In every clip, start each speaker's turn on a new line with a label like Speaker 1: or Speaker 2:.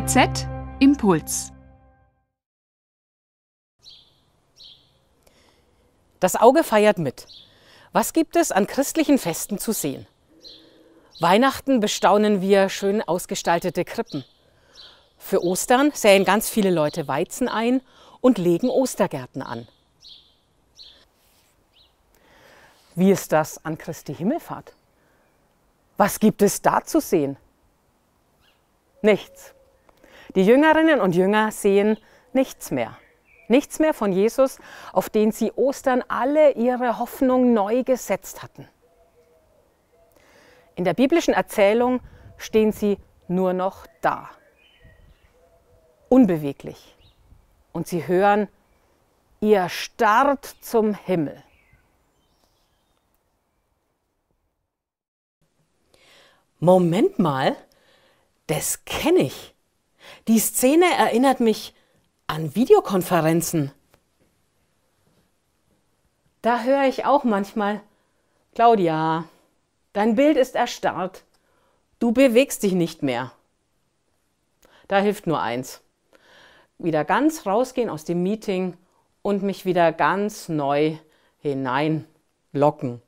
Speaker 1: PZ Impuls. Das Auge feiert mit. Was gibt es an christlichen Festen zu sehen? Weihnachten bestaunen wir schön ausgestaltete Krippen. Für Ostern säen ganz viele Leute Weizen ein und legen Ostergärten an. Wie ist das an Christi Himmelfahrt? Was gibt es da zu sehen? Nichts. Die Jüngerinnen und Jünger sehen nichts mehr. Nichts mehr von Jesus, auf den sie Ostern alle ihre Hoffnung neu gesetzt hatten. In der biblischen Erzählung stehen sie nur noch da, unbeweglich. Und sie hören, ihr starrt zum Himmel. Moment mal, das kenne ich. Die Szene erinnert mich an Videokonferenzen. Da höre ich auch manchmal, Claudia, dein Bild ist erstarrt. Du bewegst dich nicht mehr. Da hilft nur eins. Wieder ganz rausgehen aus dem Meeting und mich wieder ganz neu hineinlocken.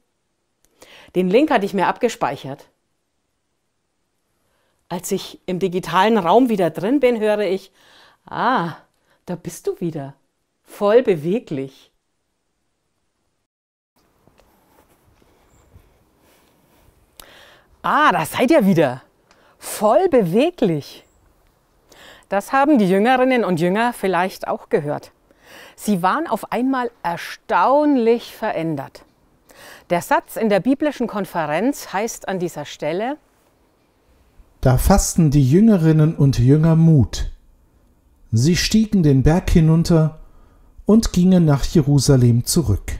Speaker 1: Den Link hatte ich mir abgespeichert. Als ich im digitalen Raum wieder drin bin, höre ich, ah, da bist du wieder. Voll beweglich. Ah, da seid ihr wieder. Voll beweglich. Das haben die Jüngerinnen und Jünger vielleicht auch gehört. Sie waren auf einmal erstaunlich verändert. Der Satz in der biblischen Konferenz heißt an dieser Stelle,
Speaker 2: da fassten die Jüngerinnen und Jünger Mut. Sie stiegen den Berg hinunter und gingen nach Jerusalem zurück.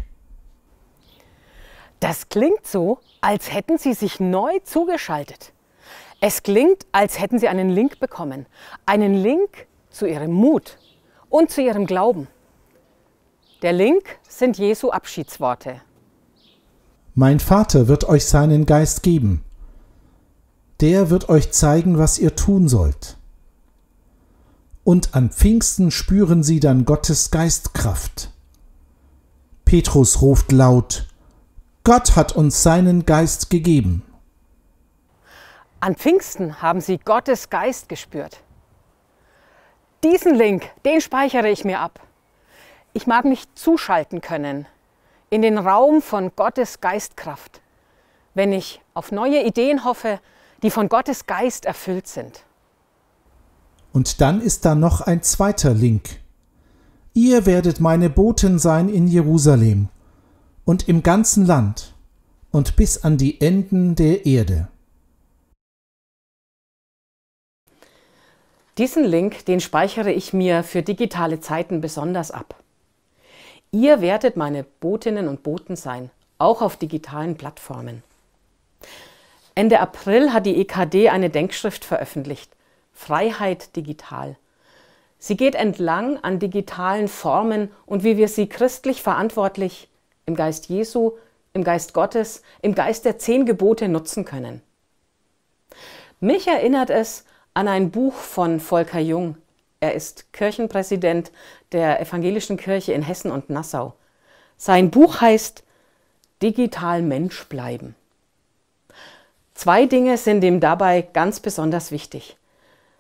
Speaker 1: Das klingt so, als hätten sie sich neu zugeschaltet. Es klingt, als hätten sie einen Link bekommen. Einen Link zu ihrem Mut und zu ihrem Glauben. Der Link sind Jesu Abschiedsworte.
Speaker 2: Mein Vater wird euch seinen Geist geben, der wird euch zeigen, was ihr tun sollt. Und an Pfingsten spüren sie dann Gottes Geistkraft. Petrus ruft laut, Gott hat uns seinen Geist gegeben.
Speaker 1: An Pfingsten haben sie Gottes Geist gespürt. Diesen Link, den speichere ich mir ab. Ich mag mich zuschalten können in den Raum von Gottes Geistkraft, wenn ich auf neue Ideen hoffe, die von Gottes Geist erfüllt sind.
Speaker 2: Und dann ist da noch ein zweiter Link. Ihr werdet meine Boten sein in Jerusalem und im ganzen Land und bis an die Enden der Erde.
Speaker 1: Diesen Link, den speichere ich mir für digitale Zeiten besonders ab. Ihr werdet meine Botinnen und Boten sein, auch auf digitalen Plattformen. Ende April hat die EKD eine Denkschrift veröffentlicht, Freiheit digital. Sie geht entlang an digitalen Formen und wie wir sie christlich verantwortlich im Geist Jesu, im Geist Gottes, im Geist der zehn Gebote nutzen können. Mich erinnert es an ein Buch von Volker Jung. Er ist Kirchenpräsident der Evangelischen Kirche in Hessen und Nassau. Sein Buch heißt Digital Mensch bleiben. Zwei Dinge sind ihm dabei ganz besonders wichtig.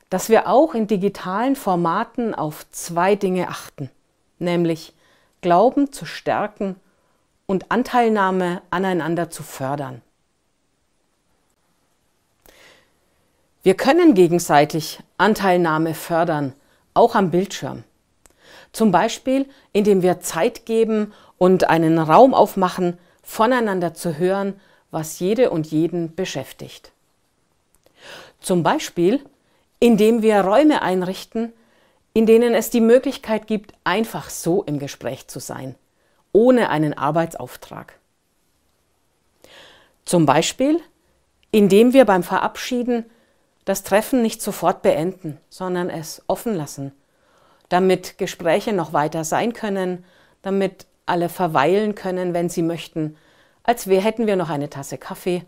Speaker 1: Dass wir auch in digitalen Formaten auf zwei Dinge achten, nämlich Glauben zu stärken und Anteilnahme aneinander zu fördern. Wir können gegenseitig Anteilnahme fördern, auch am Bildschirm. Zum Beispiel, indem wir Zeit geben und einen Raum aufmachen, voneinander zu hören was jede und jeden beschäftigt. Zum Beispiel, indem wir Räume einrichten, in denen es die Möglichkeit gibt, einfach so im Gespräch zu sein, ohne einen Arbeitsauftrag. Zum Beispiel, indem wir beim Verabschieden das Treffen nicht sofort beenden, sondern es offen lassen, damit Gespräche noch weiter sein können, damit alle verweilen können, wenn sie möchten, als hätten wir noch eine Tasse Kaffee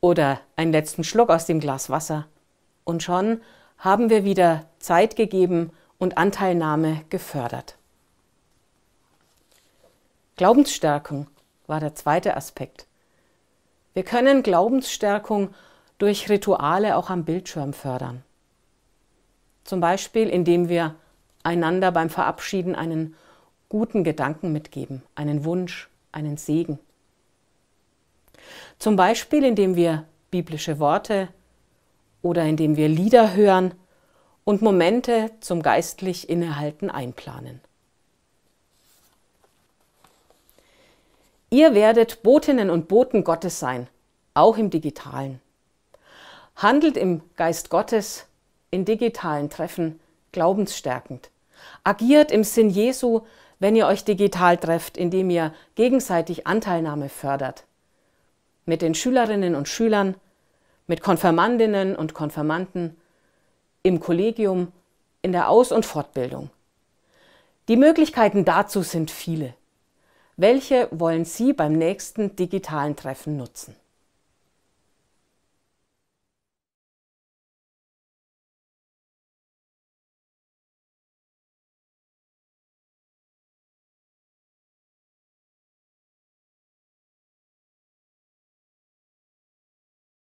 Speaker 1: oder einen letzten Schluck aus dem Glas Wasser. Und schon haben wir wieder Zeit gegeben und Anteilnahme gefördert. Glaubensstärkung war der zweite Aspekt. Wir können Glaubensstärkung durch Rituale auch am Bildschirm fördern. Zum Beispiel, indem wir einander beim Verabschieden einen guten Gedanken mitgeben, einen Wunsch, einen Segen. Zum Beispiel, indem wir biblische Worte oder indem wir Lieder hören und Momente zum geistlich Innehalten einplanen. Ihr werdet Botinnen und Boten Gottes sein, auch im digitalen. Handelt im Geist Gottes, in digitalen Treffen, glaubensstärkend. Agiert im Sinn Jesu, wenn ihr euch digital trefft, indem ihr gegenseitig Anteilnahme fördert mit den Schülerinnen und Schülern, mit Konfirmandinnen und Konfirmanden, im Kollegium, in der Aus- und Fortbildung. Die Möglichkeiten dazu sind viele. Welche wollen Sie beim nächsten digitalen Treffen nutzen?